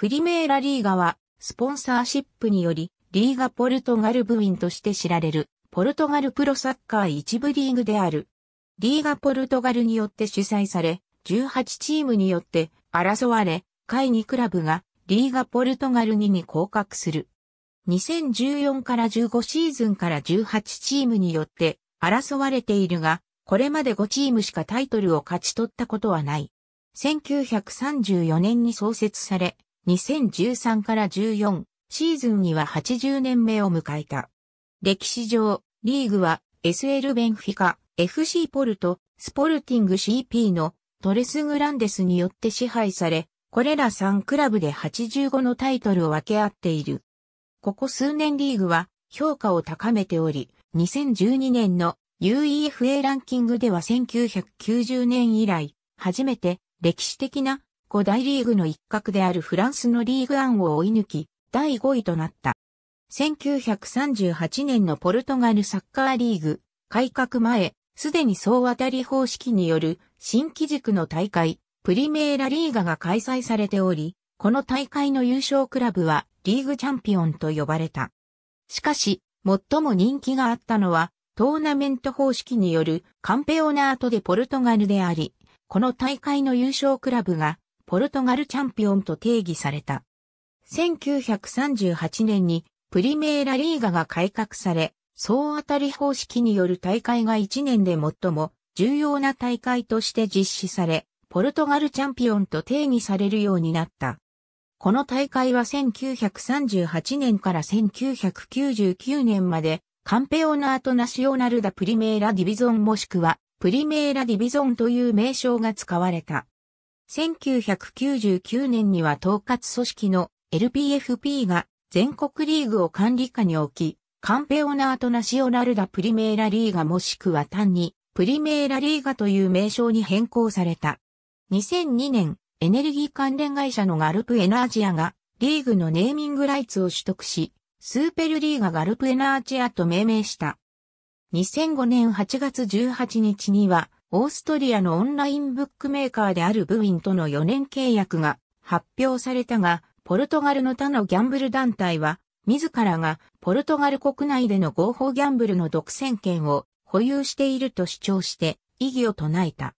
プリメーラリーガは、スポンサーシップにより、リーガポルトガル部員として知られる、ポルトガルプロサッカー一部リーグである。リーガポルトガルによって主催され、18チームによって争われ、会議クラブがリーガポルトガル2に降格する。2014から15シーズンから18チームによって争われているが、これまで5チームしかタイトルを勝ち取ったことはない。1934年に創設され、2013から14シーズンには80年目を迎えた。歴史上、リーグは SL ベンフィカ、FC ポルト、スポルティング CP のトレスグランデスによって支配され、これら3クラブで85のタイトルを分け合っている。ここ数年リーグは評価を高めており、2012年の UEFA ランキングでは1990年以来、初めて歴史的な5大リーグの一角であるフランスのリーグアンを追い抜き、第5位となった。1938年のポルトガルサッカーリーグ、改革前、すでに総当たり方式による新規軸の大会、プリメーラリーガが開催されており、この大会の優勝クラブはリーグチャンピオンと呼ばれた。しかし、最も人気があったのは、トーナメント方式によるカンペオナートでポルトガルであり、この大会の優勝クラブがポルトガルチャンピオンと定義された。1938年にプリメーラリーガが改革され、総当たり方式による大会が1年で最も重要な大会として実施され、ポルトガルチャンピオンと定義されるようになった。この大会は1938年から1999年まで、カンペオナートナシオナルダプリメーラディビゾンもしくは、プリメーラディビゾンという名称が使われた。1999年には統括組織の LPFP が全国リーグを管理下に置き、カンペオナートナシオナルダプリメーラリーガもしくは単にプリメーラリーガという名称に変更された。2002年、エネルギー関連会社のガルプエナージアがリーグのネーミングライツを取得し、スーペルリーガガルプエナージアと命名した。2005年8月18日には、オーストリアのオンラインブックメーカーであるブウィンとの4年契約が発表されたが、ポルトガルの他のギャンブル団体は、自らがポルトガル国内での合法ギャンブルの独占権を保有していると主張して異議を唱えた。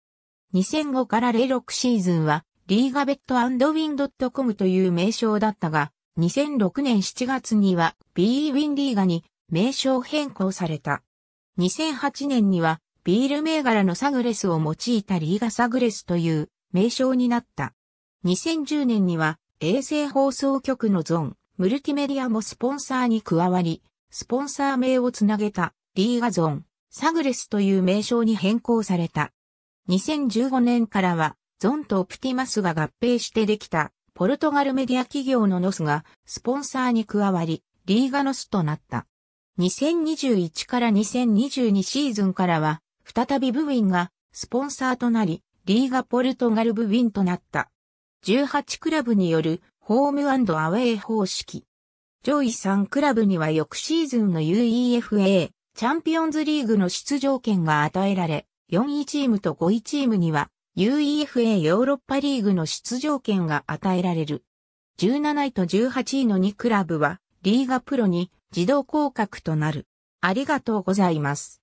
2005から06シーズンはリーガベットウィンドットコムという名称だったが、2006年7月には BE ウィンリーガに名称変更された。2008年にはビール銘柄のサグレスを用いたリーガサグレスという名称になった。2010年には衛星放送局のゾン、ムルティメディアもスポンサーに加わり、スポンサー名をつなげたリーガゾン、サグレスという名称に変更された。2015年からはゾンとオプティマスが合併してできたポルトガルメディア企業のノスがスポンサーに加わり、リーガノスとなった。2021から2022シーズンからは再びブウィンがスポンサーとなり、リーガポルトガルブウィンとなった。18クラブによるホームアウェイ方式。上位3クラブには翌シーズンの UEFA チャンピオンズリーグの出場権が与えられ、4位チームと5位チームには UEFA ヨーロッパリーグの出場権が与えられる。17位と18位の2クラブはリーガプロに自動降格となる。ありがとうございます。